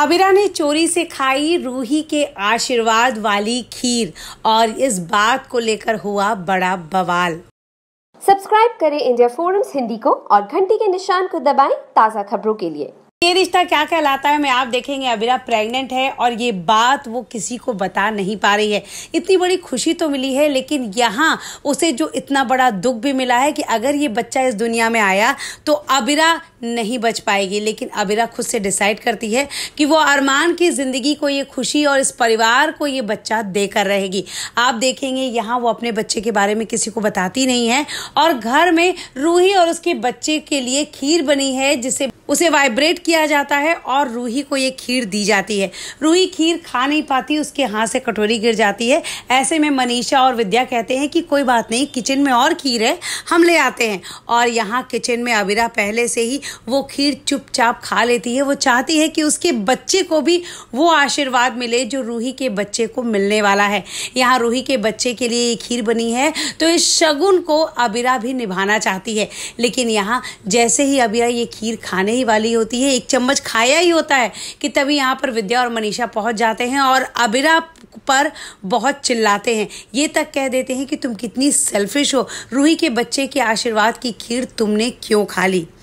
अबिरा ने चोरी से खाई रूही के आशीर्वाद वाली खीर और इस बात को लेकर हुआ बड़ा बवाल सब्सक्राइब करें इंडिया फोरम्स हिंदी को और घंटी के निशान को दबाएं ताज़ा खबरों के लिए रिश्ता क्या कहलाता है मैं आप देखेंगे अबीरा प्रेग्नेंट है और ये बात वो किसी को बता नहीं पा रही है इतनी बड़ी खुशी तो मिली है लेकिन यहाँ उसे जो इतना बड़ा दुख भी मिला है कि अगर ये बच्चा इस दुनिया में आया तो अबीरा नहीं बच पाएगी लेकिन अबीरा खुद से डिसाइड करती है कि वो अरमान की ज़िंदगी को ये खुशी और इस परिवार को ये बच्चा देकर रहेगी आप देखेंगे यहाँ वो अपने बच्चे के बारे में किसी को बताती नहीं है और घर में रूही और उसके बच्चे के लिए खीर बनी है जिसे उसे वाइब्रेट किया दिया जाता है और रूही को ये खीर दी जाती है रूही खीर खा नहीं पाती उसके हाथ से कटोरी गिर जाती है ऐसे में मनीषा और विद्या कहते हैं कि कोई बात नहीं किचन में और खीर है हम ले आते हैं और यहाँ किचन में अबिरा पहले से ही वो खीर चुपचाप खा लेती है वो चाहती है कि उसके बच्चे को भी वो आशीर्वाद मिले जो रूही के बच्चे को मिलने वाला है यहाँ रूही के बच्चे के लिए ये खीर बनी है तो इस शगुन को अबिरा भी निभाना चाहती है लेकिन यहाँ जैसे ही अबिरा ये खीर खाने ही वाली होती है एक चम्मच खाया ही होता है कि तभी यहाँ पर विद्या और मनीषा पहुँच जाते हैं और अबिरा पर बहुत चिल्लाते हैं ये तक कह देते हैं कि तुम कितनी सेल्फिश हो रूही के बच्चे के आशीर्वाद की खीर तुमने क्यों खा ली